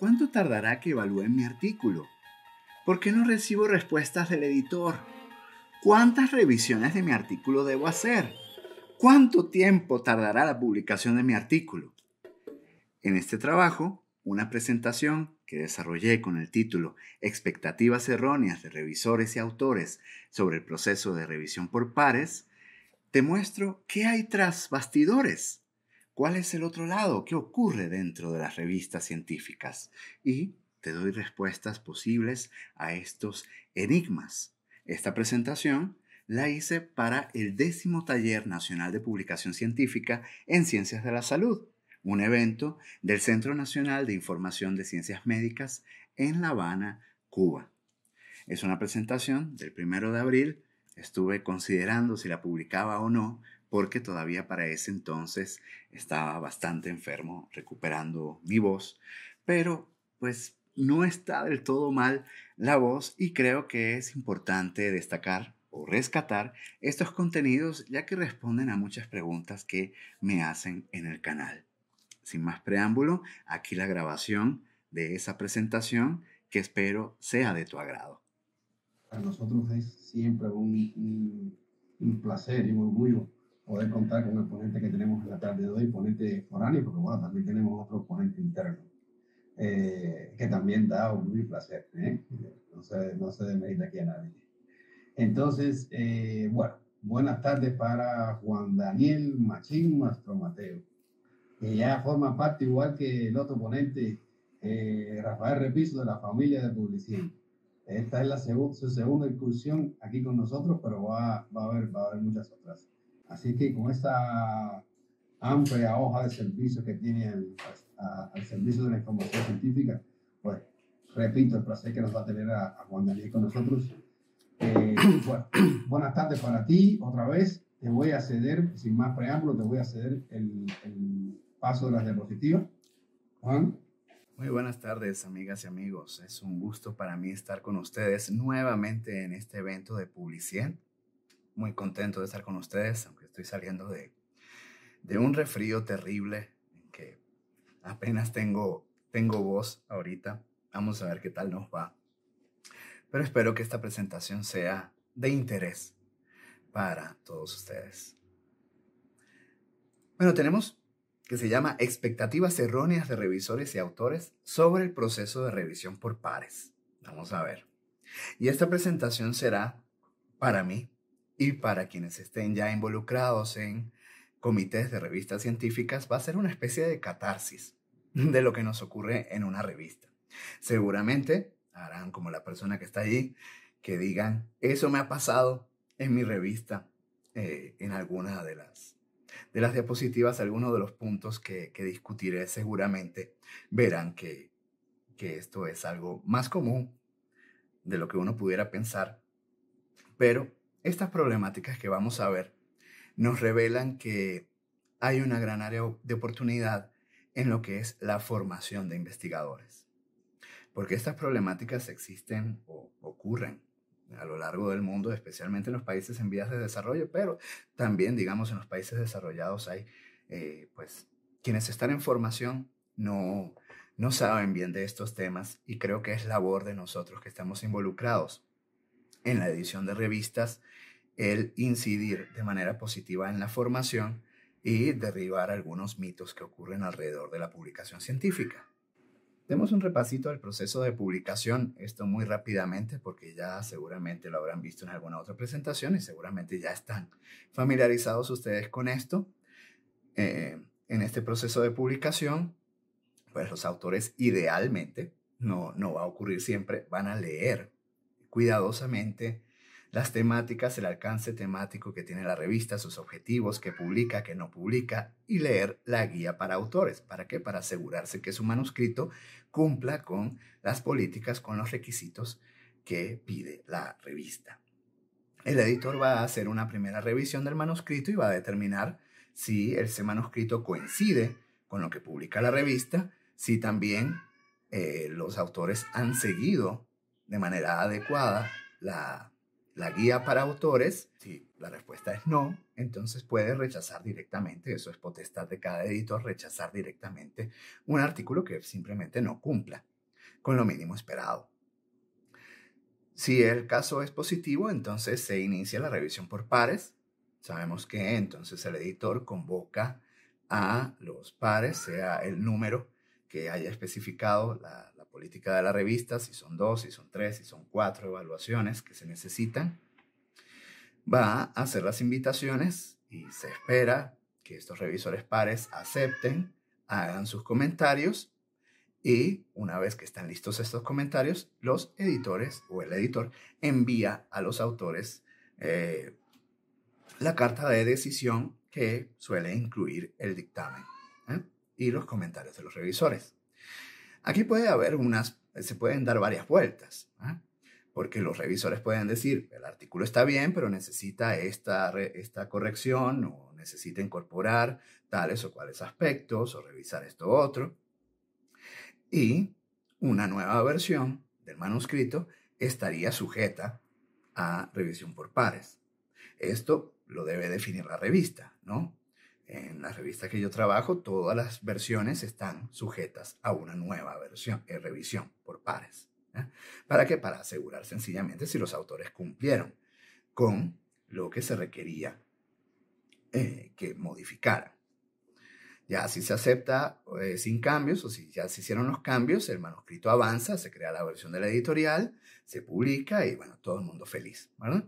¿Cuánto tardará que evalúen mi artículo? ¿Por qué no recibo respuestas del editor? ¿Cuántas revisiones de mi artículo debo hacer? ¿Cuánto tiempo tardará la publicación de mi artículo? En este trabajo, una presentación que desarrollé con el título Expectativas erróneas de revisores y autores sobre el proceso de revisión por pares, te muestro qué hay tras bastidores. ¿Cuál es el otro lado? ¿Qué ocurre dentro de las revistas científicas? Y te doy respuestas posibles a estos enigmas. Esta presentación la hice para el décimo taller nacional de publicación científica en ciencias de la salud, un evento del Centro Nacional de Información de Ciencias Médicas en La Habana, Cuba. Es una presentación del primero de abril. Estuve considerando si la publicaba o no, porque todavía para ese entonces estaba bastante enfermo, recuperando mi voz, pero pues no está del todo mal la voz y creo que es importante destacar o rescatar estos contenidos ya que responden a muchas preguntas que me hacen en el canal. Sin más preámbulo, aquí la grabación de esa presentación que espero sea de tu agrado. Para nosotros es siempre un, placer y un orgullo poder contar con el ponente que tenemos en la tarde de hoy, ponente foráneo, porque bueno, también tenemos otro ponente interno, eh, que también da un muy placer, ¿eh? no, se, no demerita aquí a nadie. Entonces, eh, bueno, buenas tardes para Juan Daniel Machín Mastro Mateo, que ya forma parte, igual que el otro ponente, eh, Rafael Repiso, de la familia de Publicidad. Esta es la su segunda incursión aquí con nosotros, pero va, va, a haber, va a haber muchas otras. Así que con esta amplia hoja de servicio que tiene el, servicio de la información científica, pues repito el placer que nos va a tener a, Juan Daniel con nosotros. Eh, buenas tardes para ti otra vez. Te voy a ceder, sin más preámbulos, te voy a ceder el, paso de las diapositivas. Juan. Muy buenas tardes, amigas y amigos. Es un gusto para mí estar con ustedes nuevamente en este evento de Publicien. Muy contento de estar con ustedes, estoy saliendo de, de un refrío terrible en que apenas tengo, tengo voz ahorita. Vamos a ver qué tal nos va. Pero espero que esta presentación sea de interés para todos ustedes. Bueno, tenemos que se llama Expectativas erróneas de revisores y autores sobre el proceso de revisión por pares. Vamos a ver. Y esta presentación será, para mí, y para quienes estén ya involucrados en comités de revistas científicas va a ser una especie de catarsis de lo que nos ocurre en una revista. Seguramente harán como la persona que está allí, que digan, eso me ha pasado en mi revista, eh, en alguna de las, de las diapositivas, algunos de los puntos que, que discutiré seguramente verán que, que esto es algo más común de lo que uno pudiera pensar, pero estas problemáticas que vamos a ver nos revelan que hay una gran área de oportunidad en lo que es la formación de investigadores. Porque estas problemáticas existen o ocurren a lo largo del mundo, especialmente en los países en vías de desarrollo, pero también, digamos, en los países desarrollados hay, eh, pues, quienes están en formación no, no saben bien de estos temas y creo que es labor de nosotros que estamos involucrados en la edición de revistas el incidir de manera positiva en la formación y derribar algunos mitos que ocurren alrededor de la publicación científica. Demos un repasito del proceso de publicación, esto muy rápidamente porque ya seguramente lo habrán visto en alguna otra presentación y seguramente ya están familiarizados ustedes con esto. Eh, en este proceso de publicación, pues los autores idealmente, no, no va a ocurrir siempre, van a leer cuidadosamente las temáticas, el alcance temático que tiene la revista, sus objetivos, qué publica, qué no publica, y leer la guía para autores. ¿Para qué? Para asegurarse que su manuscrito cumpla con las políticas, con los requisitos que pide la revista. El editor va a hacer una primera revisión del manuscrito y va a determinar si ese manuscrito coincide con lo que publica la revista, si también eh, los autores han seguido de manera adecuada la, la guía para autores? Si la respuesta es no, entonces puede rechazar directamente, eso es potestad de cada editor, rechazar directamente un artículo que simplemente no cumpla con lo mínimo esperado. Si el caso es positivo, entonces se inicia la revisión por pares. Sabemos que entonces el editor convoca a los pares, sea el número que haya especificado la, política de la revista, si son dos, si son tres, si son cuatro evaluaciones que se necesitan, va a hacer las invitaciones y se espera que estos revisores pares acepten, hagan sus comentarios y una vez que están listos estos comentarios, los editores o el editor envía a los autores eh, la carta de decisión que suele incluir el dictamen ¿eh? y los comentarios de los revisores. Aquí puede haber unas, se pueden dar varias vueltas, ¿ah? porque los revisores pueden decir, el artículo está bien, pero necesita esta, esta corrección o necesita incorporar tales o cuales aspectos o revisar esto u otro. Y una nueva versión del manuscrito estaría sujeta a revisión por pares. Esto lo debe definir la revista, ¿no? en las revistas que yo trabajo, todas las versiones están sujetas a una nueva versión, eh, revisión por pares. ¿Para qué? Para asegurar sencillamente si los autores cumplieron con lo que se requería eh, que modificaran. Ya si se acepta eh, sin cambios o si ya se hicieron los cambios, el manuscrito avanza, se crea la versión de la editorial, se publica y bueno, todo el mundo feliz, ¿verdad?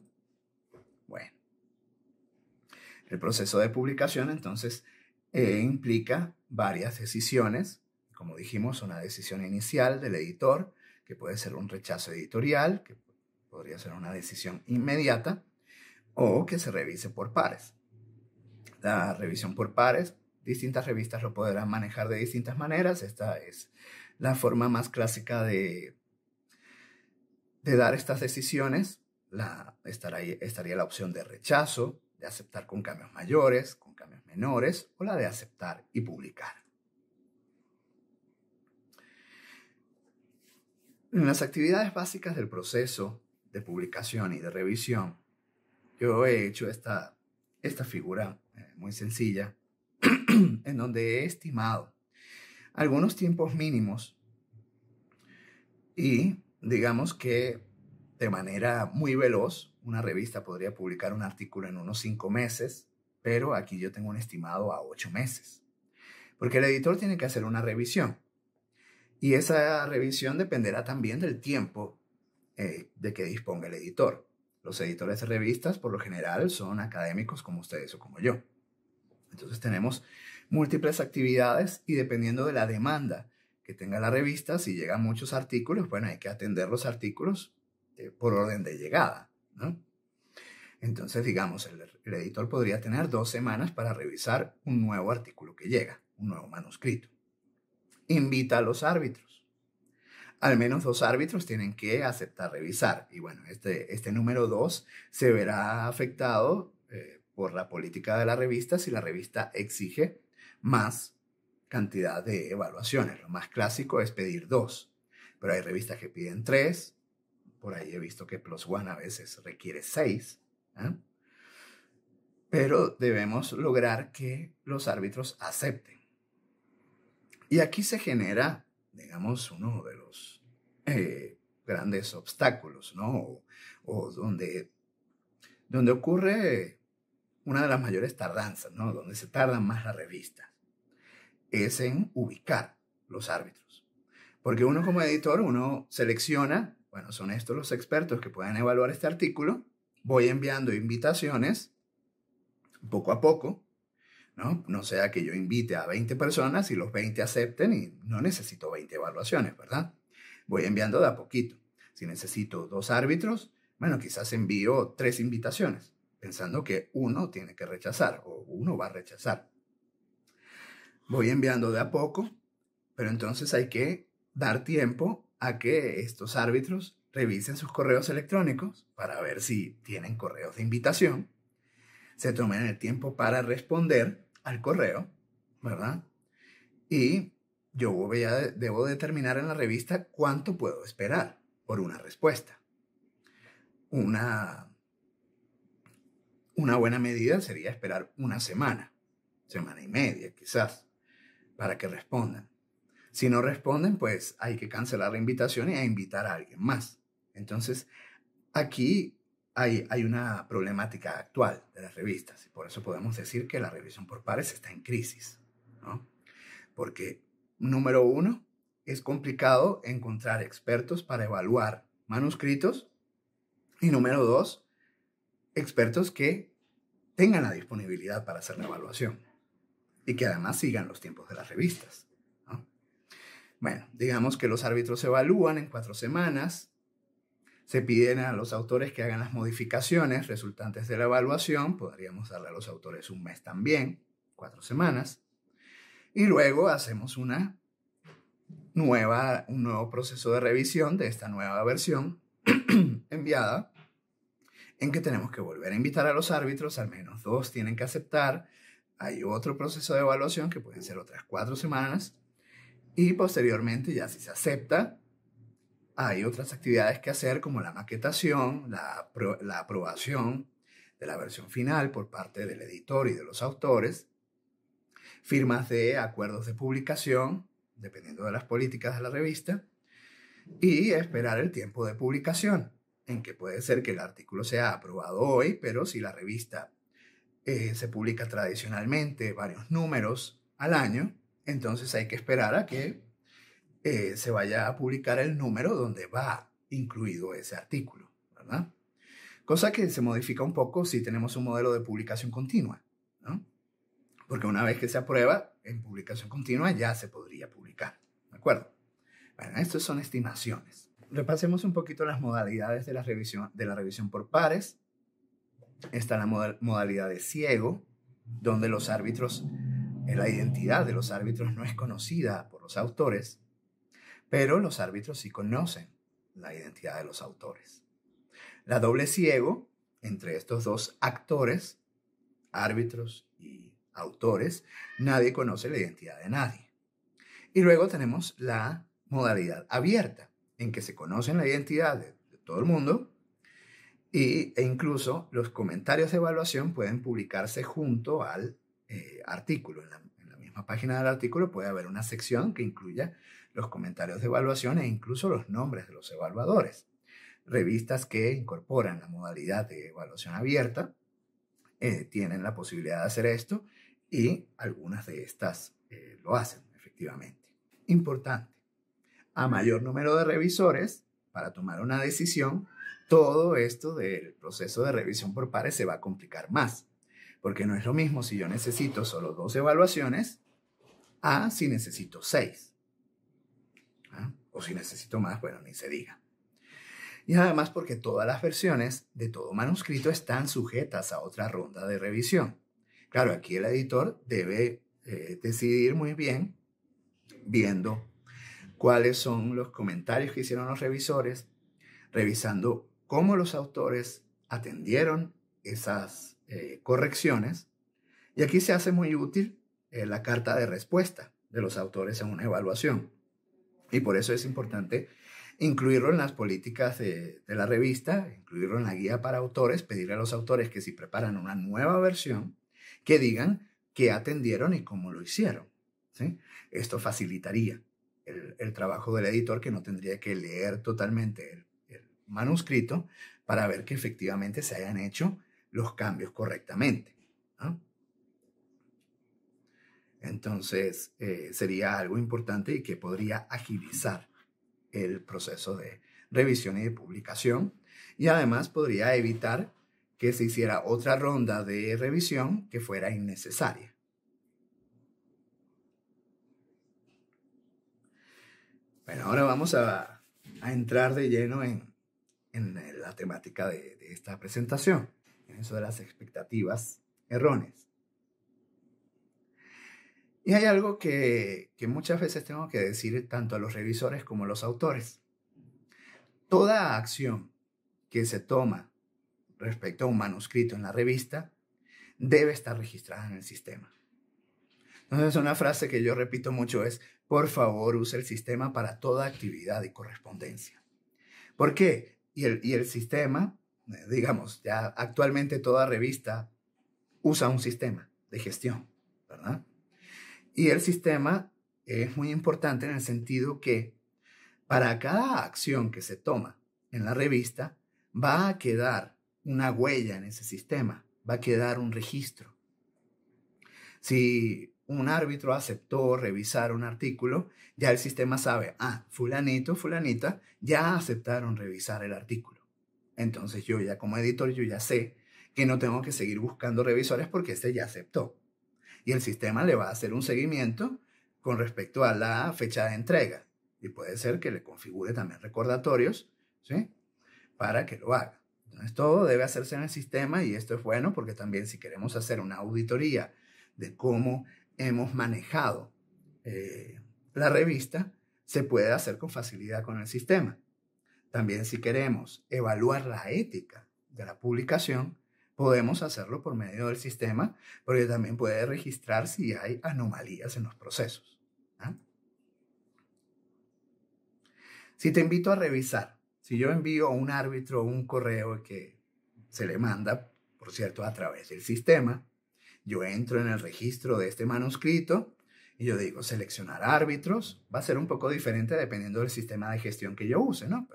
El proceso de publicación entonces eh, implica varias decisiones, como dijimos, una decisión inicial del editor, que puede ser un rechazo editorial, que podría ser una decisión inmediata, o que se revise por pares. La revisión por pares, distintas revistas lo podrán manejar de distintas maneras, esta es la forma más clásica de, de dar estas decisiones, la, estaría la opción de rechazo, de aceptar con cambios mayores, con cambios menores, o la de aceptar y publicar. En las actividades básicas del proceso de publicación y de revisión, yo he hecho esta, esta figura eh, muy sencilla, en donde he estimado algunos tiempos mínimos y digamos que de manera muy veloz una revista podría publicar un artículo en unos cinco meses, pero aquí yo tengo un estimado a ocho meses. Porque el editor tiene que hacer una revisión. Y esa revisión dependerá también del tiempo eh, de que disponga el editor. Los editores de revistas, por lo general, son académicos como ustedes o como yo. Entonces tenemos múltiples actividades y dependiendo de la demanda que tenga la revista, si llegan muchos artículos, bueno, hay que atender los artículos eh, por orden de llegada. Entonces, digamos, el, editor podría tener dos semanas para revisar un nuevo artículo que llega, un nuevo manuscrito. Invita a los árbitros. Al menos dos árbitros tienen que aceptar revisar. Y bueno, este, este número dos se verá afectado eh, por la política de la revista si la revista exige más cantidad de evaluaciones. Lo más clásico es pedir dos, pero hay revistas que piden tres, por ahí he visto que plus one a veces requiere seis, ¿ah? Pero debemos lograr que los árbitros acepten. Y aquí se genera, digamos, uno de los eh, grandes obstáculos, ¿no? O, donde, donde ocurre una de las mayores tardanzas, ¿no? Donde se tardan más las revistas, es en ubicar los árbitros. Porque uno como editor, uno selecciona bueno, son estos los expertos que pueden evaluar este artículo. Voy enviando invitaciones poco a poco, ¿no? No sea que yo invite a 20 personas y los 20 acepten y no necesito 20 evaluaciones, ¿verdad? Voy enviando de a poquito. Si necesito dos árbitros, bueno, quizás envío tres invitaciones, pensando que uno tiene que rechazar o uno va a rechazar. Voy enviando de a poco, pero entonces hay que dar tiempo a que estos árbitros revisen sus correos electrónicos para ver si tienen correos de invitación, se tomen el tiempo para responder al correo, ¿verdad? Y yo ya debo determinar en la revista cuánto puedo esperar por una respuesta. Una, una buena medida sería esperar una semana, semana y media quizás, para que respondan. Si no responden, pues hay que cancelar la invitación y a invitar a alguien más. Entonces, aquí hay, hay una problemática actual de las revistas y por eso podemos decir que la revisión por pares está en crisis, Porque, número uno, es complicado encontrar expertos para evaluar manuscritos y número dos, expertos que tengan la disponibilidad para hacer la evaluación y que además sigan los tiempos de las revistas. Bueno, digamos que los árbitros se evalúan en cuatro semanas, se piden a los autores que hagan las modificaciones resultantes de la evaluación, podríamos darle a los autores un mes también, cuatro semanas, y luego hacemos una nueva, un nuevo proceso de revisión de esta nueva versión enviada, en que tenemos que volver a invitar a los árbitros, al menos dos tienen que aceptar, hay otro proceso de evaluación que pueden ser otras cuatro semanas, y posteriormente, ya si se acepta, hay otras actividades que hacer como la maquetación, la, aprobación de la versión final por parte del editor y de los autores, firmas de acuerdos de publicación, dependiendo de las políticas de la revista, y esperar el tiempo de publicación, en que puede ser que el artículo sea aprobado hoy, pero si la revista eh, se publica tradicionalmente varios números al año, entonces hay que esperar a que eh, se vaya a publicar el número donde va incluido ese artículo, ¿verdad? Cosa que se modifica un poco si tenemos un modelo de publicación continua, ¿no? Porque una vez que se aprueba en publicación continua ya se podría publicar, ¿de acuerdo? Bueno, estas son estimaciones. Repasemos un poquito las modalidades de la revisión, de la revisión por pares. Está la modalidad de ciego, donde los árbitros la identidad de los árbitros no es conocida por los autores, pero los árbitros sí conocen la identidad de los autores. La doble ciego entre estos dos actores, árbitros y autores, nadie conoce la identidad de nadie. Y luego tenemos la modalidad abierta, en que se conocen la identidad de, todo el mundo y, e incluso los comentarios de evaluación pueden publicarse junto al eh, artículo. En la, misma página del artículo puede haber una sección que incluya los comentarios de evaluación e incluso los nombres de los evaluadores. Revistas que incorporan la modalidad de evaluación abierta eh, tienen la posibilidad de hacer esto y algunas de estas eh, lo hacen efectivamente. Importante, a mayor número de revisores para tomar una decisión, todo esto del proceso de revisión por pares se va a complicar más porque no es lo mismo si yo necesito solo dos evaluaciones a si necesito seis. ¿ah? O si necesito más, bueno, ni se diga. Y además porque todas las versiones de todo manuscrito están sujetas a otra ronda de revisión. Claro, aquí el editor debe eh, decidir muy bien viendo cuáles son los comentarios que hicieron los revisores, revisando cómo los autores atendieron esas eh, correcciones. Y aquí se hace muy útil eh, la carta de respuesta de los autores en una evaluación. Y por eso es importante incluirlo en las políticas de, la revista, incluirlo en la guía para autores, pedirle a los autores que si preparan una nueva versión, que digan qué atendieron y cómo lo hicieron. ¿sí? Esto facilitaría el, trabajo del editor que no tendría que leer totalmente el manuscrito para ver que efectivamente se hayan hecho los cambios correctamente. Entonces, eh, sería algo importante y que podría agilizar el proceso de revisión y de publicación. Y además podría evitar que se hiciera otra ronda de revisión que fuera innecesaria. Bueno, ahora vamos a, entrar de lleno en, la temática de esta presentación eso de las expectativas erróneas. Y hay algo que, muchas veces tengo que decir tanto a los revisores como a los autores. Toda acción que se toma respecto a un manuscrito en la revista debe estar registrada en el sistema. Entonces, una frase que yo repito mucho es, por favor, use el sistema para toda actividad y correspondencia. ¿Por qué? y el sistema eh, digamos, ya actualmente toda revista usa un sistema de gestión, ¿verdad? Y el sistema es muy importante en el sentido que para cada acción que se toma en la revista va a quedar una huella en ese sistema, va a quedar un registro. Si un árbitro aceptó revisar un artículo, ya el sistema sabe, ah, fulanito, fulanita, ya aceptaron revisar el artículo. Entonces yo ya como editor, yo ya sé que no tengo que seguir buscando revisores porque este ya aceptó. Y el sistema le va a hacer un seguimiento con respecto a la fecha de entrega. Y puede ser que le configure también recordatorios, ¿sí? Para que lo haga. Entonces todo debe hacerse en el sistema y esto es bueno porque también si queremos hacer una auditoría de cómo hemos manejado eh, la revista, se puede hacer con facilidad con el sistema. También si queremos evaluar la ética de la publicación, podemos hacerlo por medio del sistema, porque también puede registrar si hay anomalías en los procesos. ¿ah? Si te invito a revisar, si yo envío a un árbitro un correo que se le manda, por cierto, a través del sistema, yo entro en el registro de este manuscrito y yo digo seleccionar árbitros, va a ser un poco diferente dependiendo del sistema de gestión que yo use, ¿no?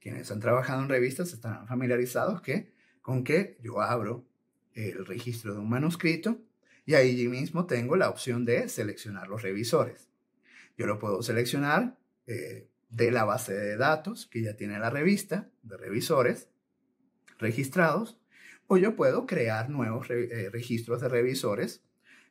Quienes han trabajado en revistas estarán familiarizados que, con que yo abro el registro de un manuscrito y ahí mismo tengo la opción de seleccionar los revisores. Yo lo puedo seleccionar eh, de la base de datos que ya tiene la revista de revisores registrados o yo puedo crear nuevos eh, registros de revisores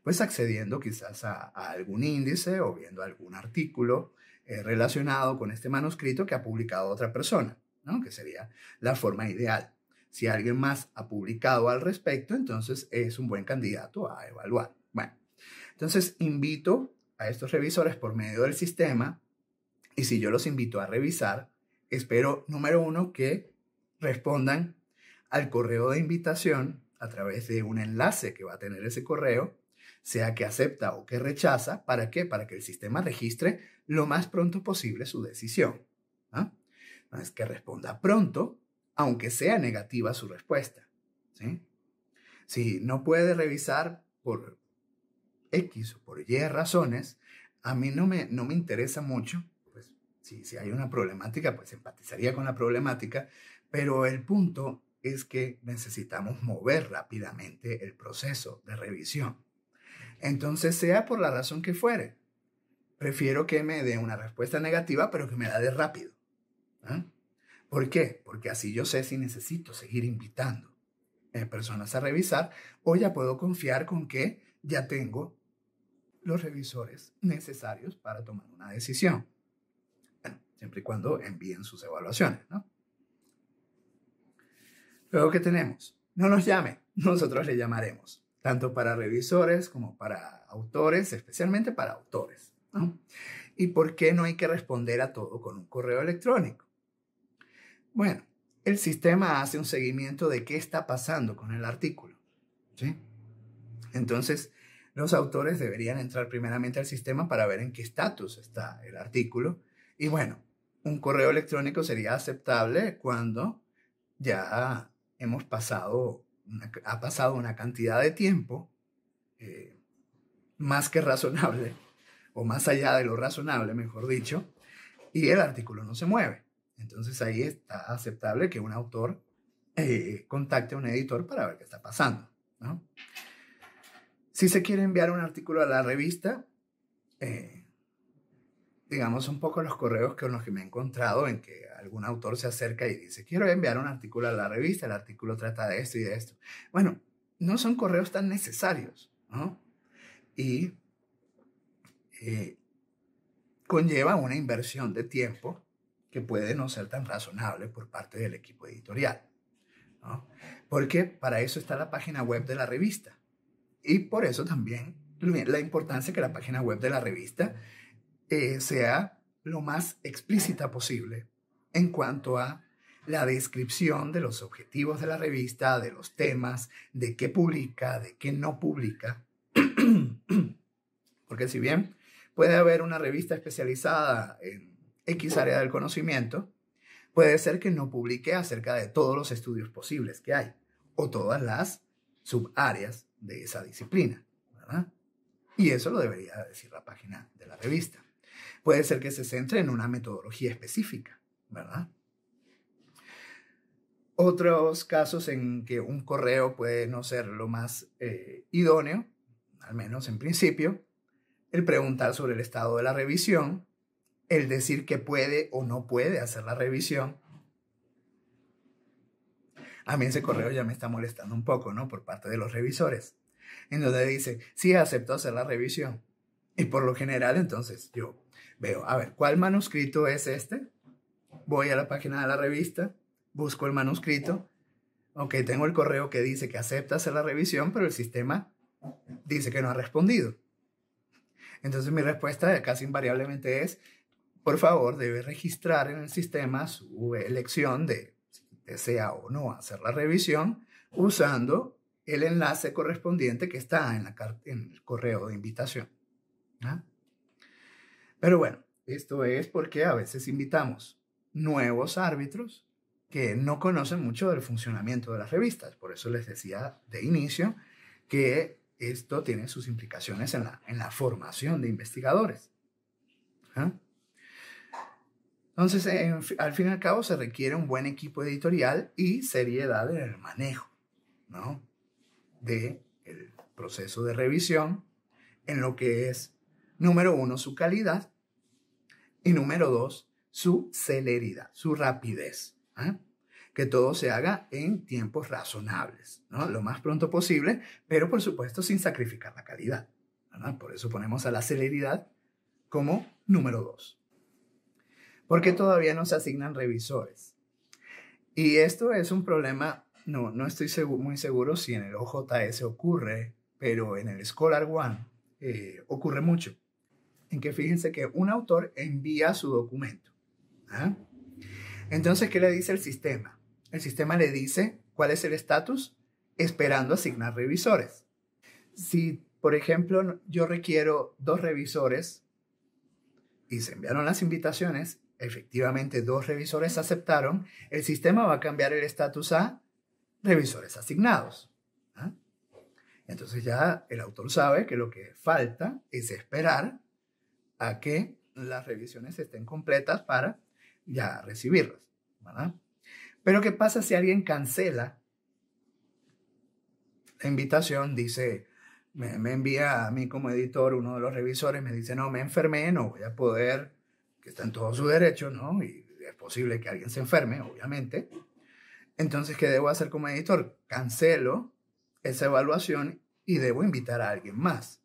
pues accediendo quizás a, algún índice o viendo algún artículo eh, relacionado con este manuscrito que ha publicado otra persona, ¿no? que sería la forma ideal. Si alguien más ha publicado al respecto, entonces es un buen candidato a evaluar. Bueno, entonces invito a estos revisores por medio del sistema y si yo los invito a revisar, espero, número uno, que respondan al correo de invitación a través de un enlace que va a tener ese correo sea que acepta o que rechaza, ¿para qué? Para que el sistema registre lo más pronto posible su decisión. ¿ah? ¿no? Es que responda pronto, aunque sea negativa su respuesta. ¿sí? Si no puede revisar por X o por Y razones, a mí no me, no me interesa mucho. Pues, si, si hay una problemática, pues empatizaría con la problemática, pero el punto es que necesitamos mover rápidamente el proceso de revisión. Entonces, sea por la razón que fuere, prefiero que me dé una respuesta negativa, pero que me la dé rápido. ¿ah? ¿Por qué? Porque así yo sé si necesito seguir invitando eh, personas a revisar o ya puedo confiar con que ya tengo los revisores necesarios para tomar una decisión. Bueno, siempre y cuando envíen sus evaluaciones, ¿no? Luego, ¿qué tenemos? No nos llame, nosotros le llamaremos tanto para revisores como para autores, especialmente para autores. ¿Y por qué no hay que responder a todo con un correo electrónico? Bueno, el sistema hace un seguimiento de qué está pasando con el artículo. Entonces, los autores deberían entrar primeramente al sistema para ver en qué estatus está el artículo. Y bueno, un correo electrónico sería aceptable cuando ya hemos pasado ha pasado una cantidad de tiempo eh, más que razonable, o más allá de lo razonable, mejor dicho, y el artículo no se mueve. Entonces ahí está aceptable que un autor eh, contacte a un editor para ver qué está pasando. Si se quiere enviar un artículo a la revista, eh, digamos un poco los correos con los que me he encontrado en que algún autor se acerca y dice, quiero enviar un artículo a la revista, el artículo trata de esto y de esto. Bueno, no son correos tan necesarios, ¿no? Y eh, conlleva una inversión de tiempo que puede no ser tan razonable por parte del equipo editorial, ¿no? Porque para eso está la página web de la revista. Y por eso también la importancia que la página web de la revista eh, sea lo más explícita posible en cuanto a la descripción de los objetivos de la revista, de los temas, de qué publica, de qué no publica. Porque si bien puede haber una revista especializada en X área del conocimiento, puede ser que no publique acerca de todos los estudios posibles que hay o todas las subáreas de esa disciplina. Y eso lo debería decir la página de la revista. Puede ser que se centre en una metodología específica ¿verdad? Otros casos en que un correo puede no ser lo más eh, idóneo, al menos en principio, el preguntar sobre el estado de la revisión, el decir que puede o no puede hacer la revisión. A mí ese correo ya me está molestando un poco, ¿no? Por parte de los revisores. En donde dice, sí, acepto hacer la revisión. Y por lo general, entonces, yo veo, a ver, ¿cuál manuscrito es este? voy a la página de la revista, busco el manuscrito, aunque tengo el correo que dice que acepta hacer la revisión, pero el sistema dice que no ha respondido. Entonces mi respuesta casi invariablemente es, por favor, debe registrar en el sistema su elección de si desea o no hacer la revisión usando el enlace correspondiente que está en, la, en el correo de invitación. ¿ah? Pero bueno, esto es porque a veces invitamos nuevos árbitros que no conocen mucho del funcionamiento de las revistas. Por eso les decía de inicio que esto tiene sus implicaciones en la, en la formación de investigadores. ¿Ah? Entonces, al fin y al cabo, se requiere un buen equipo editorial y seriedad en el manejo ¿no? del proceso de revisión, en lo que es, número uno, su calidad y número dos, su celeridad, su rapidez. ¿ah? Que todo se haga en tiempos razonables, ¿no? lo más pronto posible, pero por supuesto sin sacrificar la calidad. Por eso ponemos a la celeridad como número dos. Porque todavía no se asignan revisores. Y esto es un problema, no, no estoy muy seguro si en el OJS ocurre, pero en el Scholar One eh, ocurre mucho. En que fíjense que un autor envía su documento ¿Ah? Entonces, ¿qué le dice el sistema? El sistema le dice cuál es el estatus esperando asignar revisores. Si, por ejemplo, yo requiero dos revisores y se enviaron las invitaciones, efectivamente dos revisores aceptaron, el sistema va a cambiar el estatus a revisores asignados. ¿ah? Entonces ya el autor sabe que lo que falta es esperar a que las revisiones estén completas para ya recibirlas. ¿verdad? Pero ¿qué pasa si alguien cancela la invitación? Dice, me, me, envía a mí como editor, uno de los revisores me dice, no, me enfermé, no voy a poder, que está en todo su derecho, ¿no? Y es posible que alguien se enferme, obviamente. Entonces, ¿qué debo hacer como editor? Cancelo esa evaluación y debo invitar a alguien más.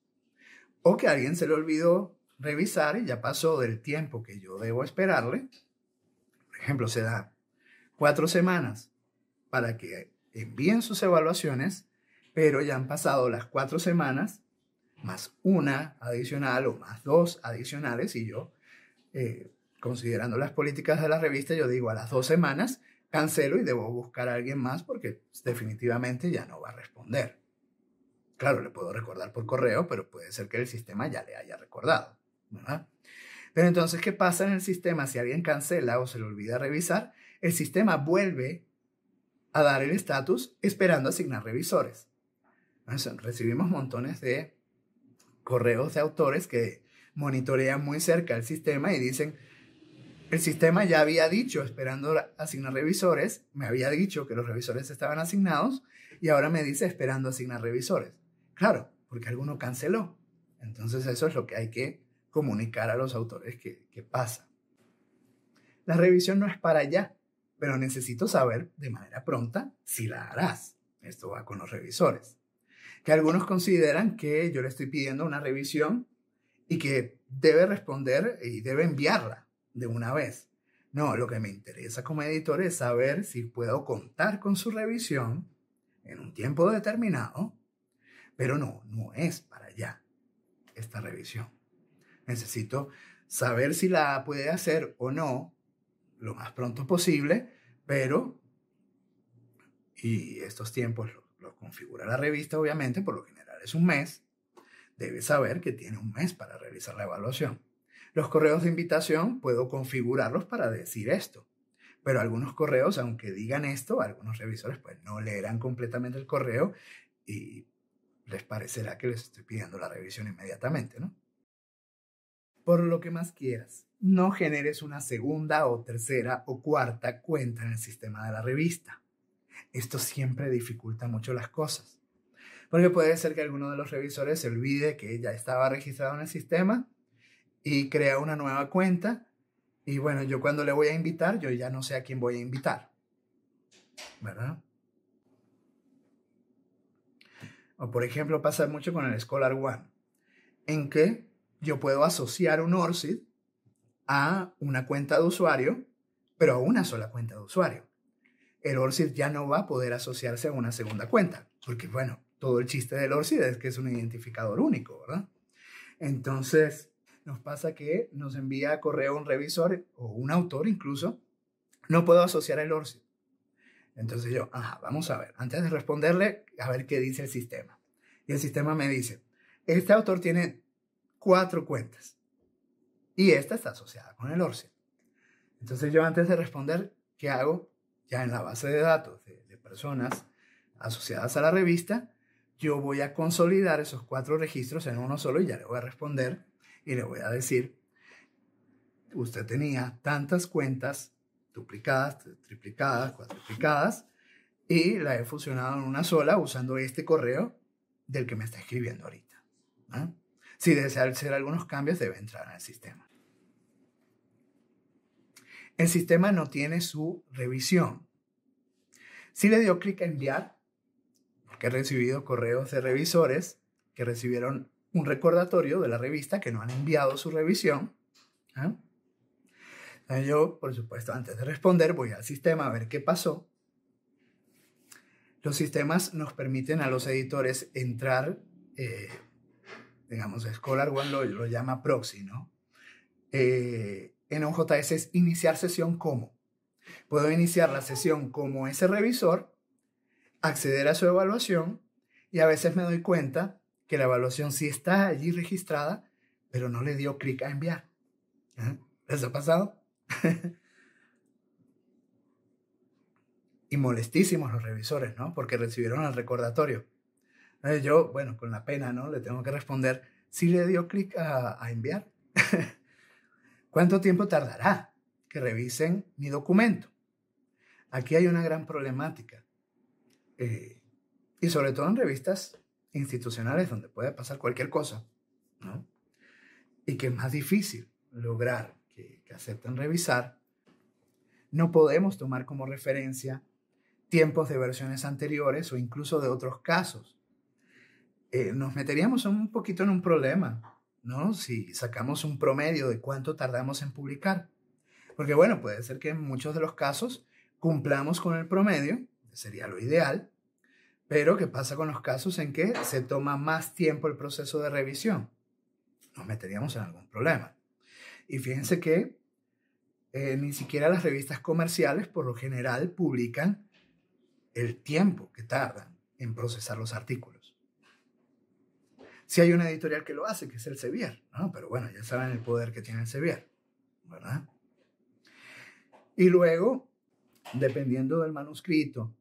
O que alguien se le olvidó revisar y ya pasó del tiempo que yo debo esperarle ejemplo, se da cuatro semanas para que envíen sus evaluaciones, pero ya han pasado las cuatro semanas más una adicional o más dos adicionales y yo, eh, considerando las políticas de la revista, yo digo a las dos semanas cancelo y debo buscar a alguien más porque definitivamente ya no va a responder. Claro, le puedo recordar por correo, pero puede ser que el sistema ya le haya recordado. Pero entonces, ¿qué pasa en el sistema? Si alguien cancela o se le olvida revisar, el sistema vuelve a dar el estatus esperando asignar revisores. recibimos montones de correos de autores que monitorean muy cerca el sistema y dicen, el sistema ya había dicho, esperando asignar revisores, me había dicho que los revisores estaban asignados y ahora me dice esperando asignar revisores. Claro, porque alguno canceló. Entonces eso es lo que hay que comunicar a los autores qué, pasa. La revisión no es para ya, pero necesito saber de manera pronta si la harás. Esto va con los revisores. Que algunos consideran que yo le estoy pidiendo una revisión y que debe responder y debe enviarla de una vez. No, lo que me interesa como editor es saber si puedo contar con su revisión en un tiempo determinado, pero no, no es para ya esta revisión necesito saber si la puede hacer o no lo más pronto posible, pero, y estos tiempos los configura la revista, obviamente, por lo general es un mes, debe saber que tiene un mes para realizar la evaluación. Los correos de invitación puedo configurarlos para decir esto, pero algunos correos, aunque digan esto, algunos revisores pues no leerán completamente el correo y les parecerá que les estoy pidiendo la revisión inmediatamente, ¿no? por lo que más quieras. No generes una segunda o tercera o cuarta cuenta en el sistema de la revista. Esto siempre dificulta mucho las cosas. Porque puede ser que alguno de los revisores se olvide que ya estaba registrado en el sistema y crea una nueva cuenta. Y bueno, yo cuando le voy a invitar, yo ya no sé a quién voy a invitar. ¿Verdad? O por ejemplo, pasa mucho con el Scholar One, en que yo puedo asociar un ORCID a una cuenta de usuario, pero a una sola cuenta de usuario. El ORCID ya no va a poder asociarse a una segunda cuenta, porque bueno, todo el chiste del ORCID es que es un identificador único, ¿verdad? Entonces, nos pasa que nos envía a correo un revisor o un autor incluso, no puedo asociar el ORCID. Entonces yo, ajá, vamos a ver, antes de responderle, a ver qué dice el sistema. Y el sistema me dice, este autor tiene cuatro cuentas. Y esta está asociada con el orce Entonces yo antes de responder, ¿qué hago? Ya en la base de datos de, personas asociadas a la revista, yo voy a consolidar esos cuatro registros en uno solo y ya le voy a responder y le voy a decir, usted tenía tantas cuentas duplicadas, triplicadas, cuadriplicadas, y la he fusionado en una sola usando este correo del que me está escribiendo ahorita. Si desea hacer algunos cambios, debe entrar al sistema. El sistema no tiene su revisión. Si le dio clic a enviar, porque he recibido correos de revisores que recibieron un recordatorio de la revista que no han enviado su revisión. ¿ah? Yo, por supuesto, antes de responder, voy al sistema a ver qué pasó. Los sistemas nos permiten a los editores entrar eh, digamos, Scholar One lo, llama proxy, ¿no? Eh, en OJS es iniciar sesión como. Puedo iniciar la sesión como ese revisor, acceder a su evaluación y a veces me doy cuenta que la evaluación sí está allí registrada, pero no le dio clic a enviar. ¿Ah? ¿Les ha pasado? y molestísimos los revisores, ¿no? Porque recibieron el recordatorio yo, bueno, con la pena, ¿no? Le tengo que responder, si ¿sí le dio clic a, enviar. ¿Cuánto tiempo tardará que revisen mi documento? Aquí hay una gran problemática. Eh, y sobre todo en revistas institucionales donde puede pasar cualquier cosa, ¿no? Y que es más difícil lograr que, que acepten revisar. No podemos tomar como referencia tiempos de versiones anteriores o incluso de otros casos eh, nos meteríamos un poquito en un problema, ¿no? Si sacamos un promedio de cuánto tardamos en publicar. Porque bueno, puede ser que en muchos de los casos cumplamos con el promedio, sería lo ideal, pero ¿qué pasa con los casos en que se toma más tiempo el proceso de revisión? Nos meteríamos en algún problema. Y fíjense que eh, ni siquiera las revistas comerciales por lo general publican el tiempo que tardan en procesar los artículos. Si hay una editorial que lo hace, que es el Sevier, ¿no? Pero bueno, ya saben el poder que tiene el Sevier, ¿verdad? Y luego, dependiendo del manuscrito,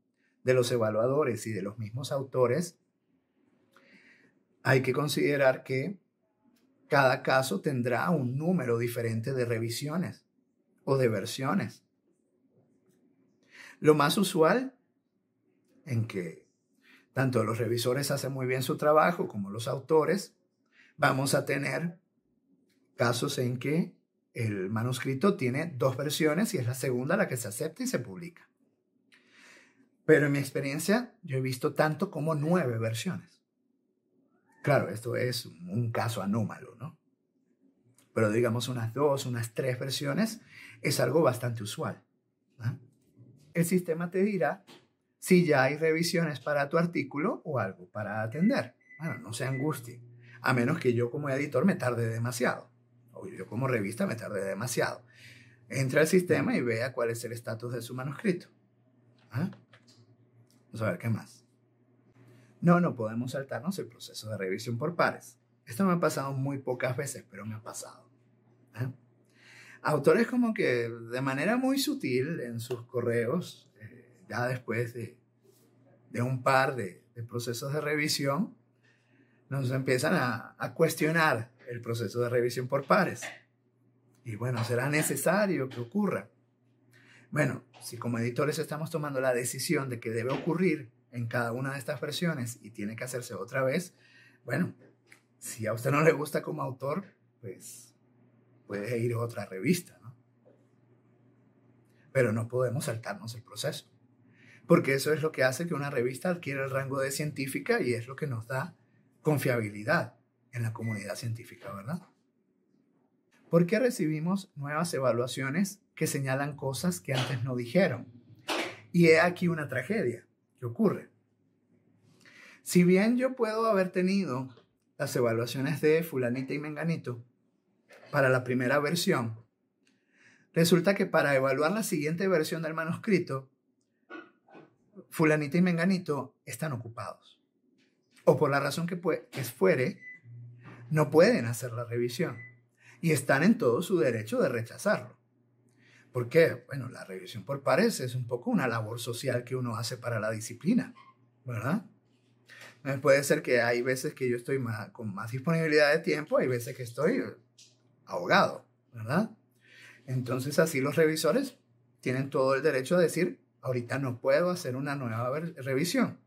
de los evaluadores y de los mismos autores, hay que considerar que cada caso tendrá un número diferente de revisiones o de versiones. Lo más usual en que tanto los revisores hacen muy bien su trabajo como los autores, vamos a tener casos en que el manuscrito tiene dos versiones y es la segunda la que se acepta y se publica. Pero en mi experiencia yo he visto tanto como nueve versiones. Claro, esto es un caso anómalo, ¿no? Pero digamos unas dos, unas tres versiones es algo bastante usual. El sistema te dirá si ya hay revisiones para tu artículo o algo para atender. Bueno, no se angustie, a menos que yo como editor me tarde demasiado, o yo como revista me tarde demasiado. Entra al sistema y vea cuál es el estatus de su manuscrito. ¿Ah? Vamos a ver qué más. No, no podemos saltarnos el proceso de revisión por pares. Esto me ha pasado muy pocas veces, pero me ha pasado. ¿Ah? Autores como que de manera muy sutil en sus correos ya después de, un par de, procesos de revisión, nos empiezan a, a cuestionar el proceso de revisión por pares. Y bueno, será necesario que ocurra. Bueno, si como editores estamos tomando la decisión de que debe ocurrir en cada una de estas versiones y tiene que hacerse otra vez, bueno, si a usted no le gusta como autor, pues puede ir a otra revista, ¿no? Pero no podemos saltarnos el proceso porque eso es lo que hace que una revista adquiera el rango de científica y es lo que nos da confiabilidad en la comunidad científica, ¿verdad? ¿Por qué recibimos nuevas evaluaciones que señalan cosas que antes no dijeron? Y he aquí una tragedia que ocurre. Si bien yo puedo haber tenido las evaluaciones de fulanita y menganito para la primera versión, resulta que para evaluar la siguiente versión del manuscrito fulanito y menganito están ocupados. O por la razón que, es fuere, no pueden hacer la revisión. Y están en todo su derecho de rechazarlo. Porque, bueno, la revisión por pares es un poco una labor social que uno hace para la disciplina, ¿verdad? Puede ser que hay veces que yo estoy con más disponibilidad de tiempo, hay veces que estoy ahogado, ¿verdad? Entonces así los revisores tienen todo el derecho de decir, ahorita no puedo hacer una nueva revisión.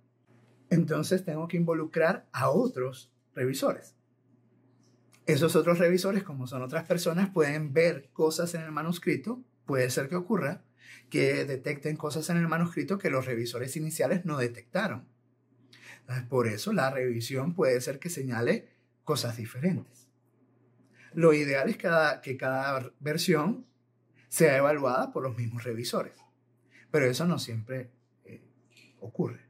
Entonces tengo que involucrar a otros revisores. Esos otros revisores, como son otras personas, pueden ver cosas en el manuscrito, puede ser que ocurra, que detecten cosas en el manuscrito que los revisores iniciales no detectaron. por eso la revisión puede ser que señale cosas diferentes. Lo ideal es que cada versión sea evaluada por los mismos revisores. Pero eso no siempre eh, ocurre,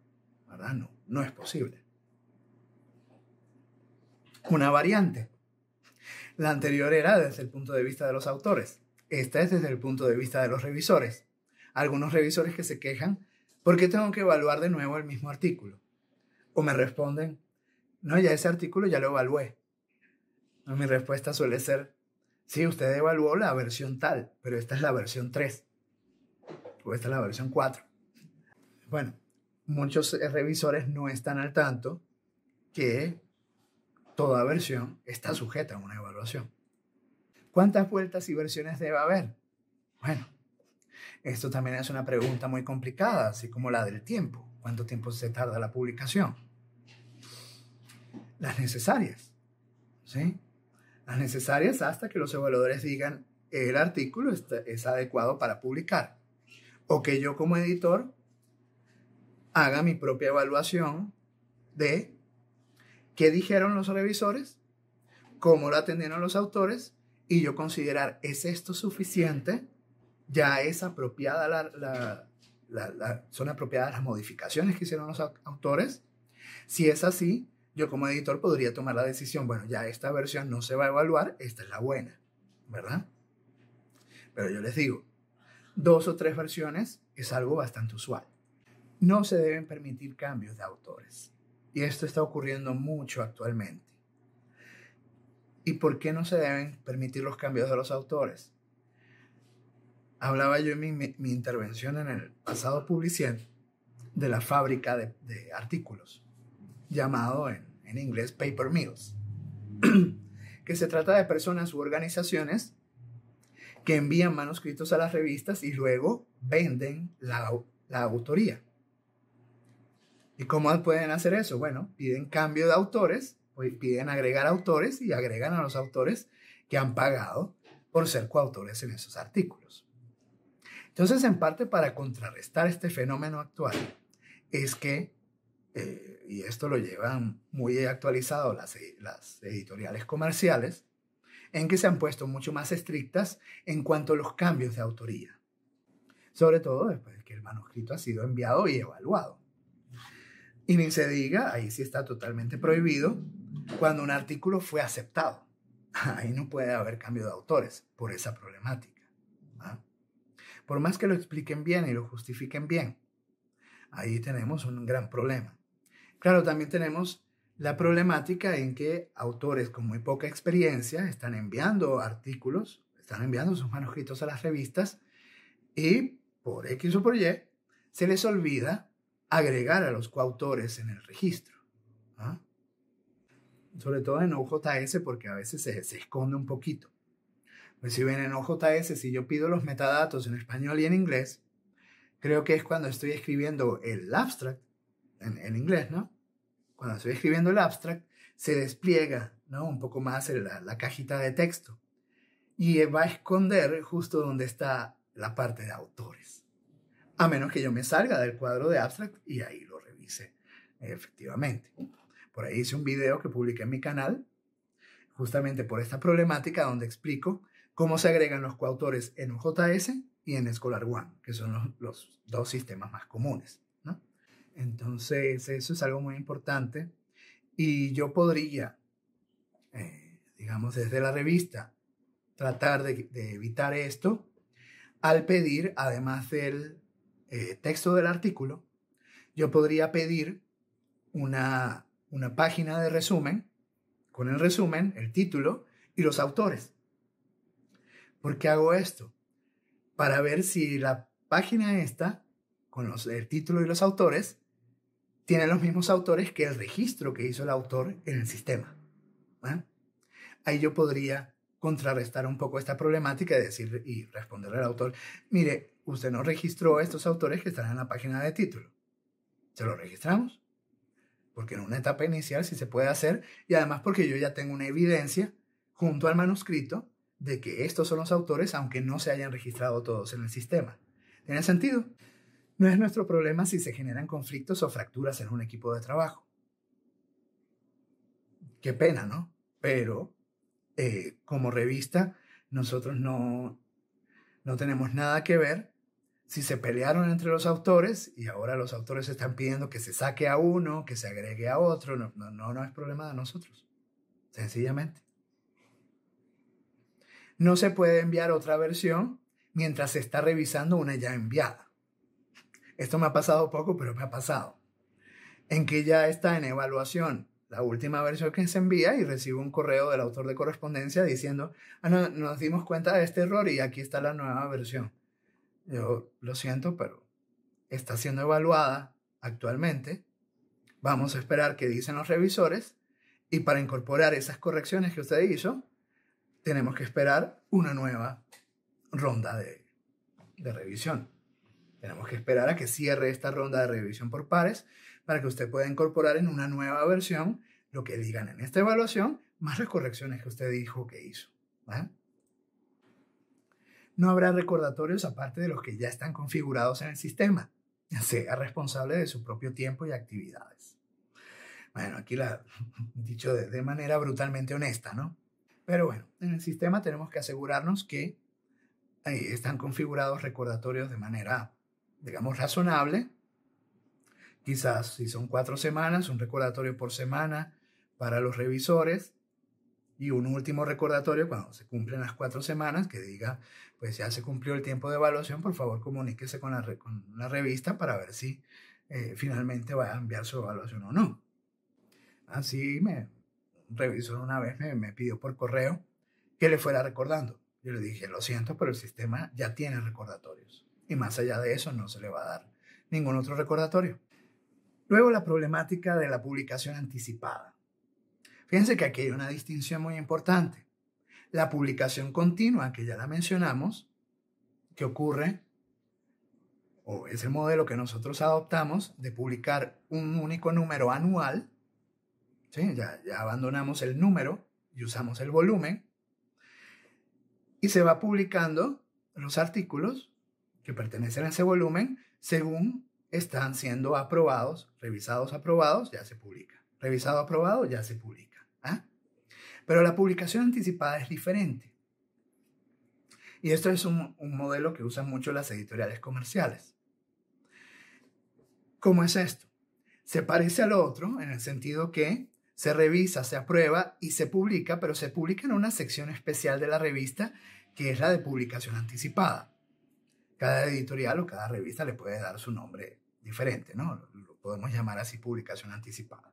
¿verdad? No, no es posible. Una variante. La anterior era desde el punto de vista de los autores. Esta es desde el punto de vista de los revisores. Algunos revisores que se quejan, ¿por qué tengo que evaluar de nuevo el mismo artículo? O me responden, no, ya ese artículo ya lo evalué. Mi respuesta suele ser, sí, usted evaluó la versión tal, pero esta es la versión 3 esta es la versión 4. Bueno, muchos revisores no están al tanto que toda versión está sujeta a una evaluación. ¿Cuántas vueltas y versiones debe haber? Bueno, esto también es una pregunta muy complicada, así como la del tiempo. ¿Cuánto tiempo se tarda la publicación? Las necesarias, ¿sí? Las necesarias hasta que los evaluadores digan el artículo es adecuado para publicar o que yo como editor haga mi propia evaluación de qué dijeron los revisores, cómo lo atendieron los autores y yo considerar, ¿es esto suficiente? Ya es apropiada la, son apropiadas las modificaciones que hicieron los autores. Si es así, yo como editor podría tomar la decisión, bueno, ya esta versión no se va a evaluar, esta es la buena, ¿verdad? Pero yo les digo, dos o tres versiones es algo bastante usual. No se deben permitir cambios de autores. Y esto está ocurriendo mucho actualmente. ¿Y por qué no se deben permitir los cambios de los autores? Hablaba yo en mi, intervención en el pasado Publicien de la fábrica de, artículos, llamado en, en inglés paper mills, que se trata de personas u organizaciones que envían manuscritos a las revistas y luego venden la, autoría. ¿Y cómo pueden hacer eso? Bueno, piden cambio de autores, piden agregar autores y agregan a los autores que han pagado por ser coautores en esos artículos. Entonces, en parte para contrarrestar este fenómeno actual, es que, eh, y esto lo llevan muy actualizado las, e-, las editoriales comerciales, en que se han puesto mucho más estrictas en cuanto a los cambios de autoría, sobre todo después de que el manuscrito ha sido enviado y evaluado. Y ni se diga, ahí sí está totalmente prohibido, cuando un artículo fue aceptado. Ahí no puede haber cambio de autores por esa problemática. ¿ah? Por más que lo expliquen bien y lo justifiquen bien, ahí tenemos un gran problema. Claro, también tenemos la problemática en que autores con muy poca experiencia están enviando artículos, están enviando sus manuscritos a las revistas y por X o por Y se les olvida agregar a los coautores en el registro. ¿ah? Sobre todo en OJS porque a veces se, esconde un poquito. Pues si ven en OJS, si yo pido los metadatos en español y en inglés, creo que es cuando estoy escribiendo el abstract en inglés, ¿no? cuando estoy escribiendo el abstract, se despliega ¿no? un poco más la, la cajita de texto y va a esconder justo donde está la parte de autores. A menos que yo me salga del cuadro de abstract y ahí lo revise efectivamente. Por ahí hice un video que publiqué en mi canal, justamente por esta problemática donde explico cómo se agregan los coautores en un JS y en Scholar One, que son los dos sistemas más comunes. Entonces, eso es algo muy importante. Y yo podría, eh, digamos, desde la revista, tratar de, evitar esto al pedir, además del eh, texto del artículo, yo podría pedir una, una página de resumen, con el resumen, el título y los autores. ¿Por qué hago esto? Para ver si la página esta, con el título y los autores, tienen los mismos autores que el registro que hizo el autor en el sistema. Ahí yo podría contrarrestar un poco esta problemática y decir y responderle al autor, mire, usted no registró a estos autores que están en la página de título. ¿Se los registramos? Porque en una etapa inicial sí se puede hacer y además porque yo ya tengo una evidencia junto al manuscrito de que estos son los autores aunque no se hayan registrado todos en el sistema. ¿Tiene sentido? No es nuestro problema si se generan conflictos o fracturas en un equipo de trabajo. Qué pena, ¿no? Pero eh, como revista, nosotros no, no tenemos nada que ver si se pelearon entre los autores y ahora los autores están pidiendo que se saque a uno, que se agregue a otro, no, no, no es problema de nosotros, sencillamente. No se puede enviar otra versión mientras se está revisando una ya enviada. Esto me ha pasado poco, pero me ha pasado. En que ya está en evaluación la última versión que se envía y recibo un correo del autor de correspondencia diciendo, ah, no, nos dimos cuenta de este error y aquí está la nueva versión. Yo lo siento, pero está siendo evaluada actualmente. Vamos a esperar qué dicen los revisores y para incorporar esas correcciones que usted hizo, tenemos que esperar una nueva ronda de, de revisión. Tenemos que esperar a que cierre esta ronda de revisión por pares para que usted pueda incorporar en una nueva versión lo que digan en esta evaluación más las correcciones que usted dijo que hizo. No habrá recordatorios aparte de los que ya están configurados en el sistema. Sea responsable de su propio tiempo y actividades. Bueno, aquí la dicho de, de manera brutalmente honesta, ¿no? Pero bueno, en el sistema tenemos que asegurarnos que ahí eh, están configurados recordatorios de manera digamos, razonable. Quizás si son cuatro semanas, un recordatorio por semana para los revisores y un último recordatorio cuando se cumplen las cuatro semanas que diga, pues ya se cumplió el tiempo de evaluación, por favor comuníquese con la, revista para ver si eh, finalmente va a enviar su evaluación o no. Así me revisó una vez, me, me pidió por correo que le fuera recordando. Yo le dije, lo siento, pero el sistema ya tiene recordatorios y más allá de eso no se le va a dar ningún otro recordatorio. Luego la problemática de la publicación anticipada. Fíjense que aquí hay una distinción muy importante. La publicación continua, que ya la mencionamos, que ocurre, o es el modelo que nosotros adoptamos de publicar un único número anual, ya, ya abandonamos el número y usamos el volumen, y se va publicando los artículos que pertenecen a ese volumen, según están siendo aprobados, revisados, aprobados, ya se publica. Revisado, aprobado, ya se publica. ¿Ah? Pero la publicación anticipada es diferente. Y esto es un, un modelo que usan mucho las editoriales comerciales. ¿Cómo es esto? Se parece al otro en el sentido que se revisa, se aprueba y se publica, pero se publica en una sección especial de la revista que es la de publicación anticipada cada editorial o cada revista le puede dar su nombre diferente, ¿no? Lo podemos llamar así publicación anticipada.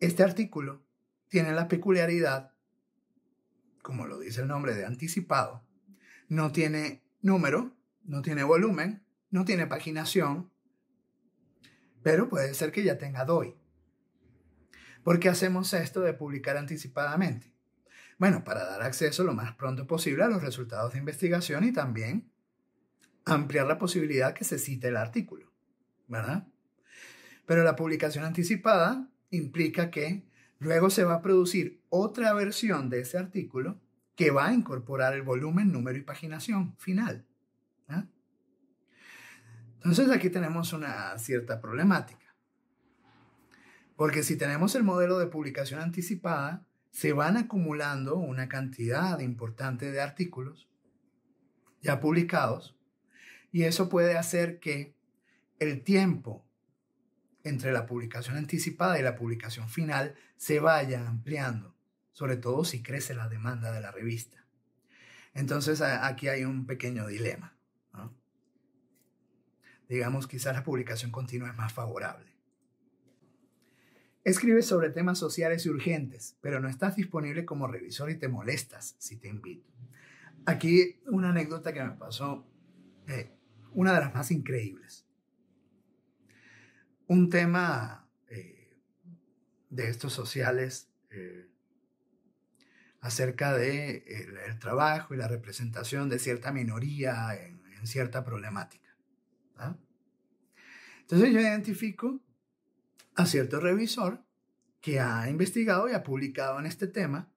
Este artículo tiene la peculiaridad, como lo dice el nombre de anticipado, no tiene número, no tiene volumen, no tiene paginación, pero puede ser que ya tenga DOI. ¿Por qué hacemos esto de publicar anticipadamente? Bueno, para dar acceso lo más pronto posible a los resultados de investigación y también ampliar la posibilidad que se cite el artículo, ¿verdad? Pero la publicación anticipada implica que luego se va a producir otra versión de ese artículo que va a incorporar el volumen, número y paginación final. Entonces aquí tenemos una cierta problemática. Porque si tenemos el modelo de publicación anticipada, se van acumulando una cantidad importante de artículos ya publicados y eso puede hacer que el tiempo entre la publicación anticipada y la publicación final se vaya ampliando, sobre todo si crece la demanda de la revista. Entonces aquí hay un pequeño dilema. Digamos, quizás la publicación continua es más favorable. Escribes sobre temas sociales y urgentes, pero no estás disponible como revisor y te molestas si te invito. Aquí una anécdota que me pasó, eh, una de las más increíbles. Un tema eh, de estos sociales eh, acerca de el, trabajo y la representación de cierta minoría en, cierta problemática. ¿ah? Entonces yo identifico a cierto revisor que ha investigado y ha publicado en este tema,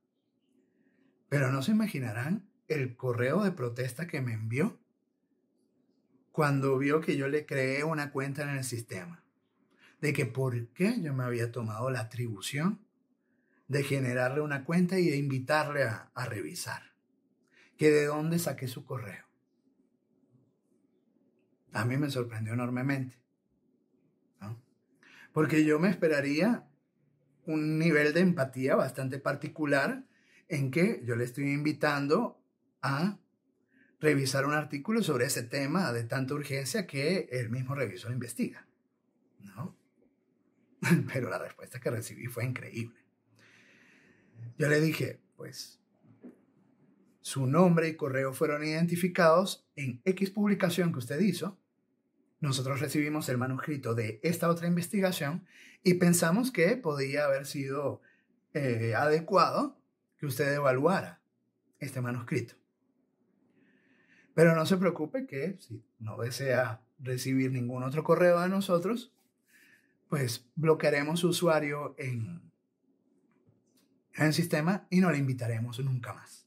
pero no se imaginarán el correo de protesta que me envió cuando vio que yo le creé una cuenta en el sistema, de que por qué yo me había tomado la atribución de generarle una cuenta y de invitarle a, revisar, que de dónde saqué su correo. A mí me sorprendió enormemente. Porque yo me esperaría un nivel de empatía bastante particular en que yo le estoy invitando a revisar un artículo sobre ese tema de tanta urgencia que el mismo revisor investiga, ¿no? Pero la respuesta que recibí fue increíble. Yo le dije, pues, su nombre y correo fueron identificados en X publicación que usted hizo nosotros recibimos el manuscrito de esta otra investigación y pensamos que podía haber sido eh, adecuado que usted evaluara este manuscrito. Pero no se preocupe que si no desea recibir ningún otro correo de nosotros, pues bloquearemos su usuario en, en el sistema y no le invitaremos nunca más.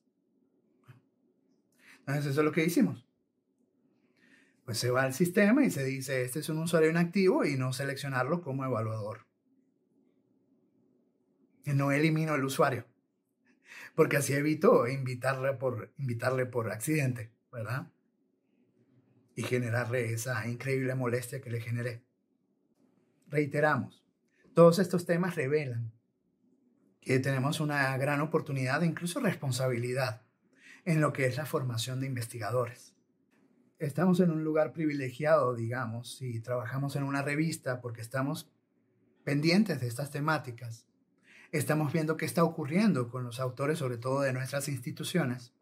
Entonces eso es lo que hicimos pues se va al sistema y se dice, este es un usuario inactivo y no seleccionarlo como evaluador. no elimino el usuario, porque así evito invitarle por, invitarle por accidente, ¿verdad? Y generarle esa increíble molestia que le generé. Reiteramos, todos estos temas revelan que tenemos una gran oportunidad e incluso responsabilidad en lo que es la formación de investigadores estamos en un lugar privilegiado, digamos, si trabajamos en una revista porque estamos pendientes de estas temáticas. Estamos viendo qué está ocurriendo con los autores, sobre todo de nuestras instituciones,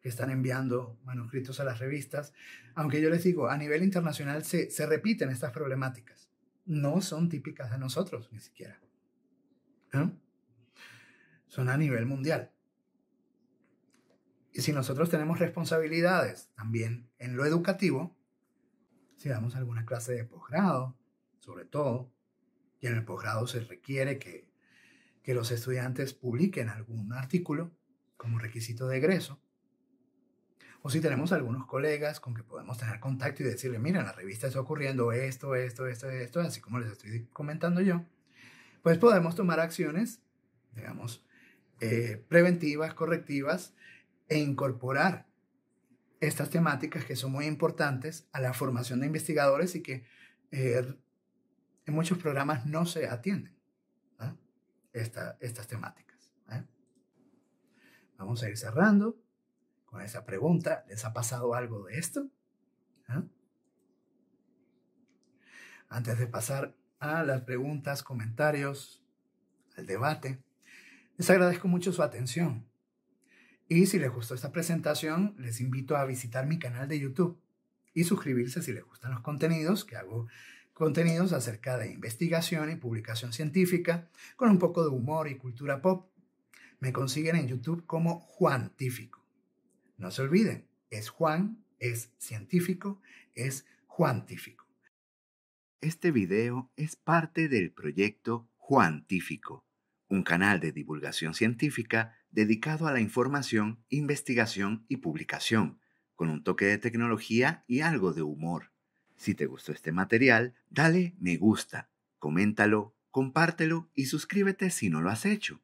que están enviando manuscritos a las revistas. Aunque yo les digo, a nivel internacional se, se repiten estas problemáticas. No son típicas de nosotros, ni siquiera. Son a nivel mundial. Y si nosotros tenemos responsabilidades también en lo educativo, si damos alguna clase de posgrado, sobre todo, y en el posgrado se requiere que, que los estudiantes publiquen algún artículo como requisito de egreso, o si tenemos algunos colegas con que podemos tener contacto y decirle, mira, en la revista está ocurriendo esto, esto, esto, esto, así como les estoy comentando yo, pues podemos tomar acciones, digamos, eh, preventivas, correctivas, e incorporar estas temáticas que son muy importantes a la formación de investigadores y que eh, en muchos programas no se atienden ¿ah? estas temáticas. ¿eh? Vamos a ir cerrando con esa pregunta. ¿Les ha pasado algo de esto? ¿Ah? Antes de pasar a las preguntas, comentarios, al debate, les agradezco mucho su atención. Y si les gustó esta presentación, les invito a visitar mi canal de YouTube y suscribirse si les gustan los contenidos, que hago contenidos acerca de investigación y publicación científica, con un poco de humor y cultura pop. Me consiguen en YouTube como Juan Tífico. No se olviden, es Juan, es científico, es Juan Tífico. Este video es parte del proyecto Juan Tífico, un canal de divulgación científica dedicado a la información, investigación y publicación, con un toque de tecnología y algo de humor. Si te gustó este material, dale me gusta, coméntalo, compártelo y suscríbete si no lo has hecho.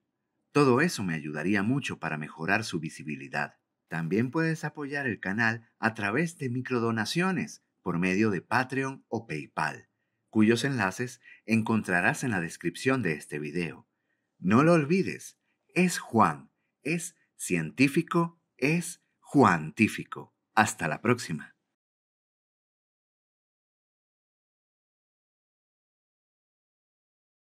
Todo eso me ayudaría mucho para mejorar su visibilidad. También puedes apoyar el canal a través de microdonaciones por medio de Patreon o PayPal, cuyos enlaces encontrarás en la descripción de este video. No lo olvides, es Juan es científico, es juantífico. Hasta la próxima.